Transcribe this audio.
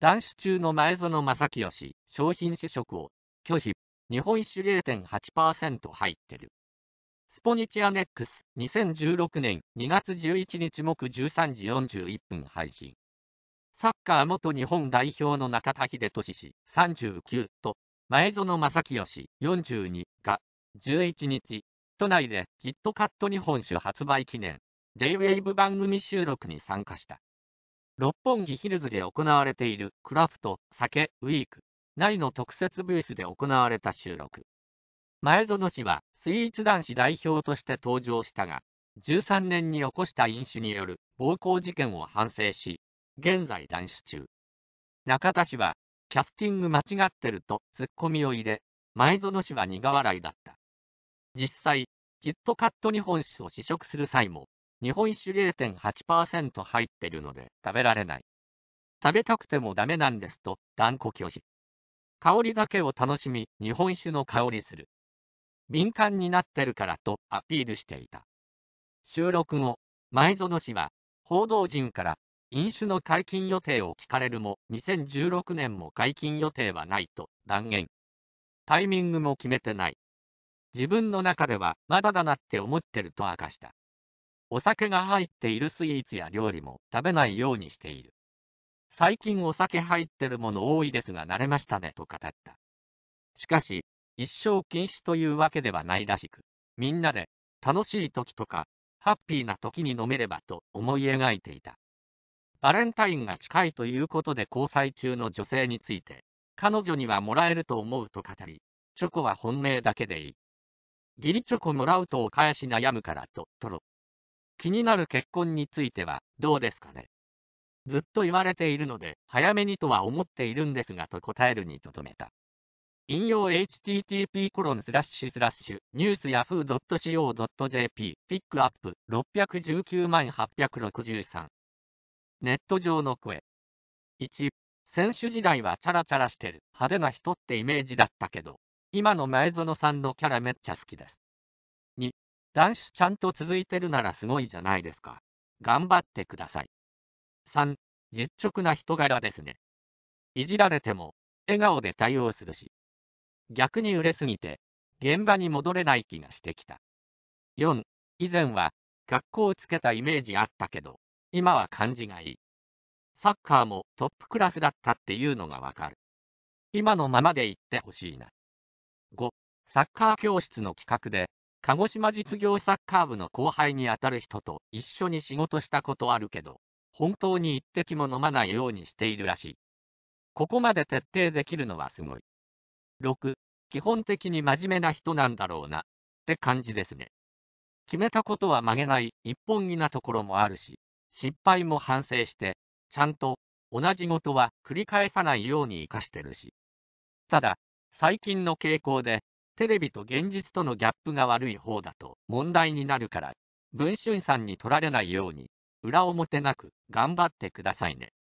男子中の前園正清、商品試食を拒否。日本酒0.8%入ってる。スポニチアネックス2016年2月11日木13時41分配信。サッカー元日本代表の中田秀俊氏39と前園正清42が11日、都内でキットカット日本酒発売記念 J-WAVE 番組収録に参加した。六本木ヒルズで行われているクラフト酒ウィーク内の特設ブースで行われた収録。前園氏はスイーツ男子代表として登場したが、13年に起こした飲酒による暴行事件を反省し、現在断酒中。中田氏は、キャスティング間違ってるとツッコミを入れ、前園氏は苦笑いだった。実際、キットカット日本酒を試食する際も、日本酒0.8%入ってるので食べられない。食べたくてもダメなんですと断固拒否。香りだけを楽しみ、日本酒の香りする。敏感になってるからとアピールしていた。収録後、前園氏は報道陣から飲酒の解禁予定を聞かれるも2016年も解禁予定はないと断言。タイミングも決めてない。自分の中ではまだだなって思ってると明かした。お酒が入っているスイーツや料理も食べないようにしている。最近お酒入ってるもの多いですが慣れましたねと語った。しかし、一生禁止というわけではないらしく、みんなで楽しい時とか、ハッピーな時に飲めればと思い描いていた。バレンタインが近いということで交際中の女性について、彼女にはもらえると思うと語り、チョコは本命だけでいい。ギリチョコもらうとお返し悩むからと、トロ気になる結婚については、どうですかね。ずっと言われているので、早めにとは思っているんですがと答えるにとどめた。引用 http コロンスラッシュスラッシュニュース yahoo.co.jp ピックアップ619万863ネット上の声1選手時代はチャラチャラしてる派手な人ってイメージだったけど今の前園さんのキャラめっちゃ好きです男子ちゃんと続いてるならすごいじゃないですか。頑張ってください。3、実直な人柄ですね。いじられても、笑顔で対応するし。逆に売れすぎて、現場に戻れない気がしてきた。4、以前は、格好をつけたイメージあったけど、今は感じがいい。サッカーもトップクラスだったっていうのがわかる。今のままでいってほしいな。5、サッカー教室の企画で、鹿児島実業サッカー部の後輩にあたる人と一緒に仕事したことあるけど、本当に一滴も飲まないようにしているらしい。ここまで徹底できるのはすごい。6、基本的に真面目な人なんだろうな、って感じですね。決めたことは曲げない一本気なところもあるし、失敗も反省して、ちゃんと同じことは繰り返さないように活かしてるし。ただ、最近の傾向でテレビと現実とのギャップが悪い方だと問題になるから、文春さんに取られないように、裏表なく頑張ってくださいね。